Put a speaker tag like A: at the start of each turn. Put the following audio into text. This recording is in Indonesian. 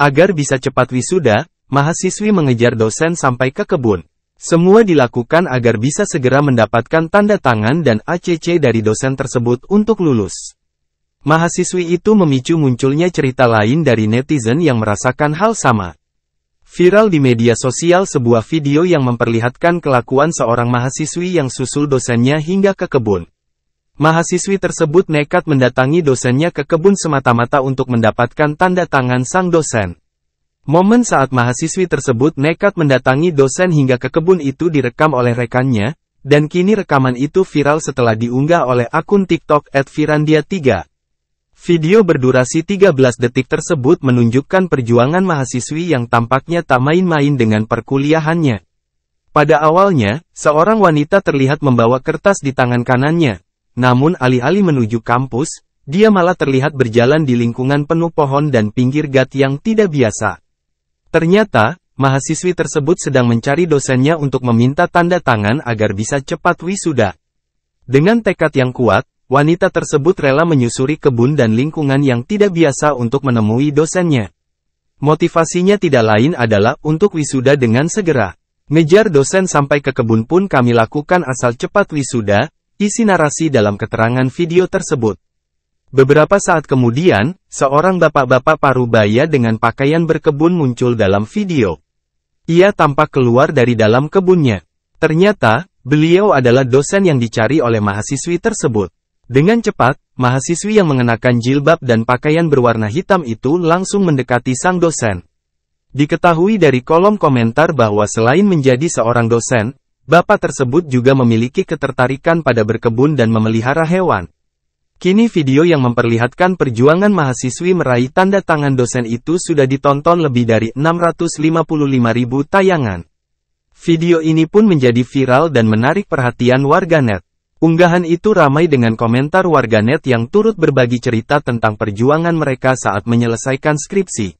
A: Agar bisa cepat wisuda, mahasiswi mengejar dosen sampai ke kebun. Semua dilakukan agar bisa segera mendapatkan tanda tangan dan ACC dari dosen tersebut untuk lulus. Mahasiswi itu memicu munculnya cerita lain dari netizen yang merasakan hal sama. Viral di media sosial sebuah video yang memperlihatkan kelakuan seorang mahasiswi yang susul dosennya hingga ke kebun. Mahasiswi tersebut nekat mendatangi dosennya ke kebun semata-mata untuk mendapatkan tanda tangan sang dosen. Momen saat mahasiswi tersebut nekat mendatangi dosen hingga ke kebun itu direkam oleh rekannya, dan kini rekaman itu viral setelah diunggah oleh akun TikTok @virandia3. Video berdurasi 13 detik tersebut menunjukkan perjuangan mahasiswi yang tampaknya tak main-main dengan perkuliahannya. Pada awalnya, seorang wanita terlihat membawa kertas di tangan kanannya, namun alih-alih menuju kampus, dia malah terlihat berjalan di lingkungan penuh pohon dan pinggir gat yang tidak biasa. Ternyata, mahasiswi tersebut sedang mencari dosennya untuk meminta tanda tangan agar bisa cepat wisuda. Dengan tekad yang kuat, wanita tersebut rela menyusuri kebun dan lingkungan yang tidak biasa untuk menemui dosennya. Motivasinya tidak lain adalah untuk wisuda dengan segera. Ngejar dosen sampai ke kebun pun kami lakukan asal cepat wisuda, isi narasi dalam keterangan video tersebut. Beberapa saat kemudian, seorang bapak-bapak parubaya dengan pakaian berkebun muncul dalam video. Ia tampak keluar dari dalam kebunnya. Ternyata, beliau adalah dosen yang dicari oleh mahasiswi tersebut. Dengan cepat, mahasiswi yang mengenakan jilbab dan pakaian berwarna hitam itu langsung mendekati sang dosen. Diketahui dari kolom komentar bahwa selain menjadi seorang dosen, Bapak tersebut juga memiliki ketertarikan pada berkebun dan memelihara hewan. Kini video yang memperlihatkan perjuangan mahasiswi meraih tanda tangan dosen itu sudah ditonton lebih dari 655 ribu tayangan. Video ini pun menjadi viral dan menarik perhatian warganet. Unggahan itu ramai dengan komentar warganet yang turut berbagi cerita tentang perjuangan mereka saat menyelesaikan skripsi.